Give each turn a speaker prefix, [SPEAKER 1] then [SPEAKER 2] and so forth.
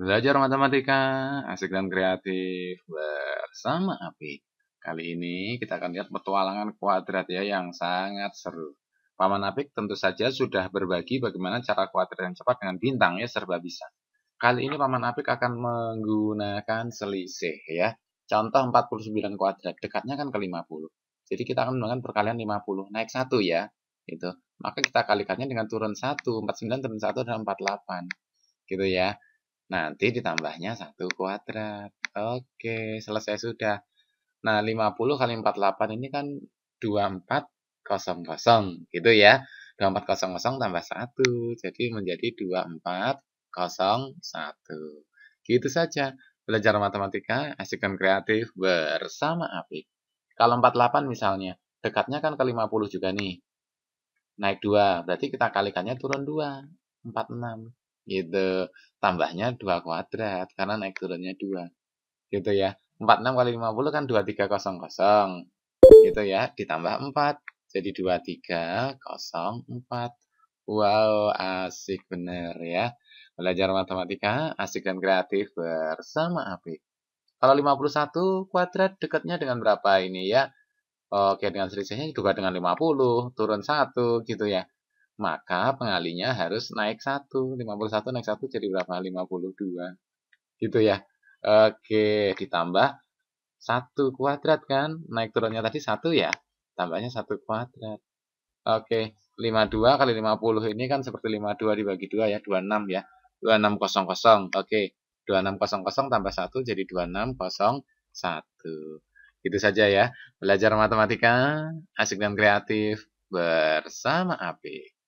[SPEAKER 1] Belajar matematika, asik dan kreatif bersama Api. Kali ini kita akan lihat petualangan kuadrat ya yang sangat seru. Paman Apik tentu saja sudah berbagi bagaimana cara kuadrat yang cepat dengan bintang ya serba bisa. Kali ini Paman Apik akan menggunakan selisih ya. Contoh 49 kuadrat, dekatnya kan ke 50. Jadi kita akan menggunakan perkalian 50, naik 1 ya. Itu. Maka kita kalikannya dengan turun 1, 49 turun 1 adalah 48. Gitu ya. Nanti ditambahnya 1 kuadrat. Oke, selesai sudah. Nah, 50 kali 48 ini kan 2400 gitu ya. 2400 tambah 1, jadi menjadi 2401. Gitu saja. Belajar matematika, asik dan kreatif bersama Apik. Kalau 48 misalnya, dekatnya kan ke 50 juga nih. Naik 2, berarti kita kalikannya turun 2. 46 gitu tambahnya dua kuadrat karena naik turunnya dua gitu ya 46 kali 50 kan 2300 gitu ya ditambah 4 jadi 2304 wow asik bener ya belajar matematika asik dan kreatif bersama api kalau 51 kuadrat dekatnya dengan berapa ini ya oke dengan selisihnya juga dengan 50 turun 1 gitu ya maka pengalinya harus naik 1. 51 naik 1 jadi berapa? 52. Gitu ya. Oke, ditambah 1 kuadrat kan? Naik turunnya tadi 1 ya? Tambahnya 1 kuadrat. Oke, 52 kali 50 ini kan seperti 52 dibagi 2 ya, 26 ya. 2600. Oke, 2600 tambah 1 jadi 2601. Gitu saja ya. Belajar matematika asik dan kreatif bersama Apik.